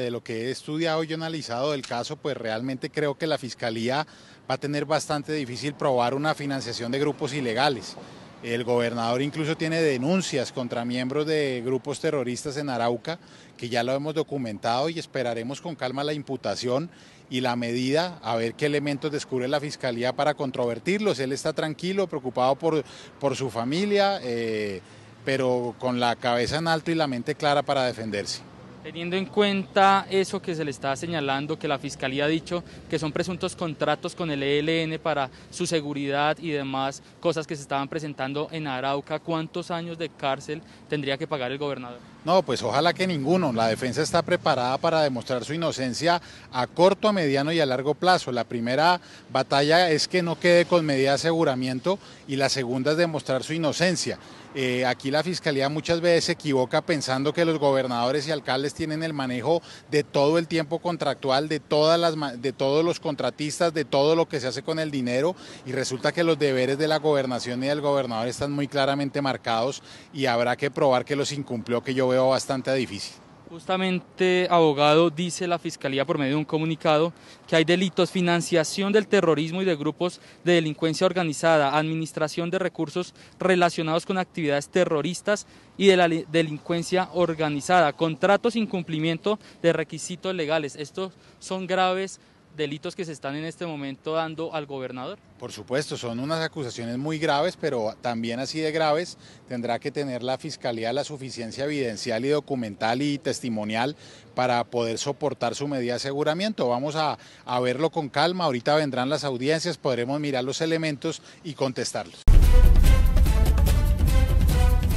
de lo que he estudiado y analizado del caso, pues realmente creo que la Fiscalía va a tener bastante difícil probar una financiación de grupos ilegales. El gobernador incluso tiene denuncias contra miembros de grupos terroristas en Arauca, que ya lo hemos documentado y esperaremos con calma la imputación y la medida, a ver qué elementos descubre la Fiscalía para controvertirlos. Él está tranquilo, preocupado por, por su familia, eh, pero con la cabeza en alto y la mente clara para defenderse. Teniendo en cuenta eso que se le está señalando, que la Fiscalía ha dicho que son presuntos contratos con el ELN para su seguridad y demás cosas que se estaban presentando en Arauca, ¿cuántos años de cárcel tendría que pagar el gobernador? No, pues ojalá que ninguno. La defensa está preparada para demostrar su inocencia a corto, a mediano y a largo plazo. La primera batalla es que no quede con medida de aseguramiento y la segunda es demostrar su inocencia. Eh, aquí la Fiscalía muchas veces se equivoca pensando que los gobernadores y alcaldes tienen el manejo de todo el tiempo contractual, de, todas las, de todos los contratistas, de todo lo que se hace con el dinero y resulta que los deberes de la gobernación y del gobernador están muy claramente marcados y habrá que probar que los incumplió, que yo veo bastante difícil. Justamente, abogado, dice la Fiscalía por medio de un comunicado que hay delitos, financiación del terrorismo y de grupos de delincuencia organizada, administración de recursos relacionados con actividades terroristas y de la delincuencia organizada, contratos incumplimiento de requisitos legales. Estos son graves delitos que se están en este momento dando al gobernador? Por supuesto, son unas acusaciones muy graves, pero también así de graves tendrá que tener la Fiscalía la suficiencia evidencial y documental y testimonial para poder soportar su medida de aseguramiento. Vamos a, a verlo con calma, ahorita vendrán las audiencias, podremos mirar los elementos y contestarlos.